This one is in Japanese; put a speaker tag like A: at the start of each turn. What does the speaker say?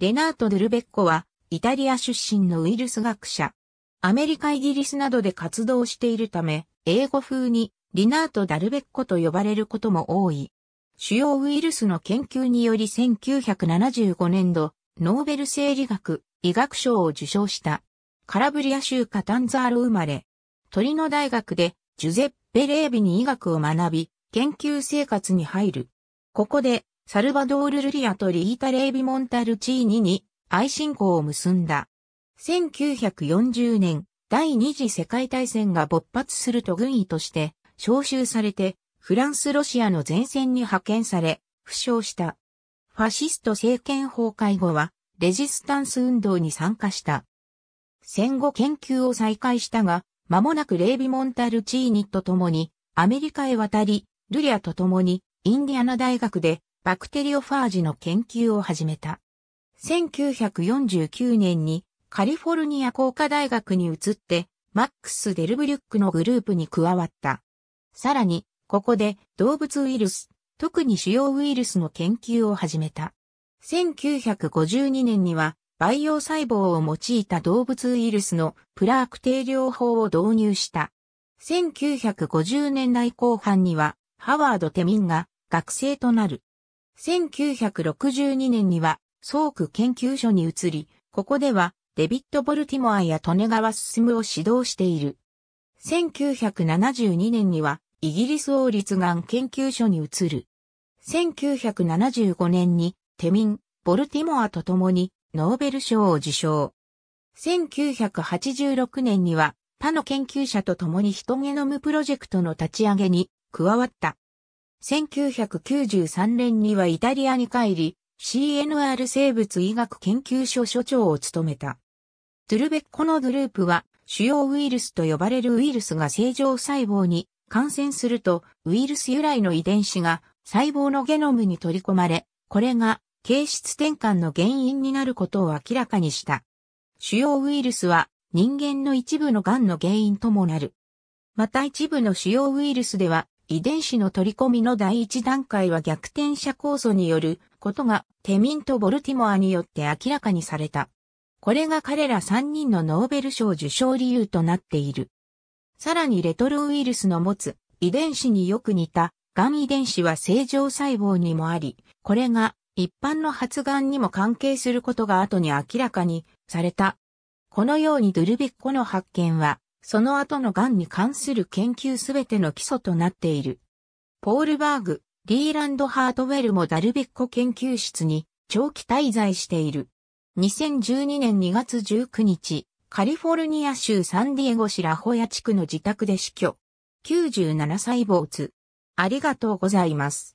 A: レナート・ドゥルベッコは、イタリア出身のウイルス学者。アメリカ・イギリスなどで活動しているため、英語風にリナート・ダルベッコと呼ばれることも多い。主要ウイルスの研究により1975年度、ノーベル生理学、医学賞を受賞した。カラブリア州カタンザーロ生まれ。トリノ大学でジュゼッペ・レービに医学を学び、研究生活に入る。ここでサルバドール・ルリアとリータ・レイビ・モンタルチーニに愛信仰を結んだ。1940年、第二次世界大戦が勃発すると軍医として召集されて、フランス・ロシアの前線に派遣され、負傷した。ファシスト政権崩壊後は、レジスタンス運動に参加した。戦後研究を再開したが、間もなくレイビ・モンタルチーニと共に、アメリカへ渡り、ルリアと共に、インディアナ大学でバクテリオファージの研究を始めた。1949年にカリフォルニア工科大学に移って、マックス・デルブリュックのグループに加わった。さらに、ここで動物ウイルス、特に主要ウイルスの研究を始めた。1952年には、培養細胞を用いた動物ウイルスのプラーク定量法を導入した。1950年代後半には、ハワード・テミンが学生となる。1962年には、ソーク研究所に移り、ここでは、デビット・ボルティモアや利ス川進を指導している。1972年には、イギリス王立がん研究所に移る。1975年に、テミン、ボルティモアと共に、ノーベル賞を受賞。1986年には、他の研究者と共にヒトゲノムプロジェクトの立ち上げに加わった。1993年にはイタリアに帰り、CNR 生物医学研究所所長を務めた。トゥルベッコのグループは、主要ウイルスと呼ばれるウイルスが正常細胞に感染すると、ウイルス由来の遺伝子が細胞のゲノムに取り込まれ、これが形質転換の原因になることを明らかにした。主要ウイルスは人間の一部の癌の原因ともなる。また一部の主要ウイルスでは遺伝子の取り込みの第一段階は逆転者酵素によることがテミンとボルティモアによって明らかにされた。これが彼ら3人のノーベル賞受賞理由となっている。さらにレトロウイルスの持つ遺伝子によく似た、がん遺伝子は正常細胞にもあり、これが一般の発がんにも関係することが後に明らかにされた。このようにドゥルベッコの発見は、その後の癌に関する研究すべての基礎となっている。ポールバーグ、リーランド・ハートウェルもダルベッコ研究室に長期滞在している。2012年2月19日、カリフォルニア州サンディエゴ市ラホヤ地区の自宅で死去。97歳没。ありがとうございます。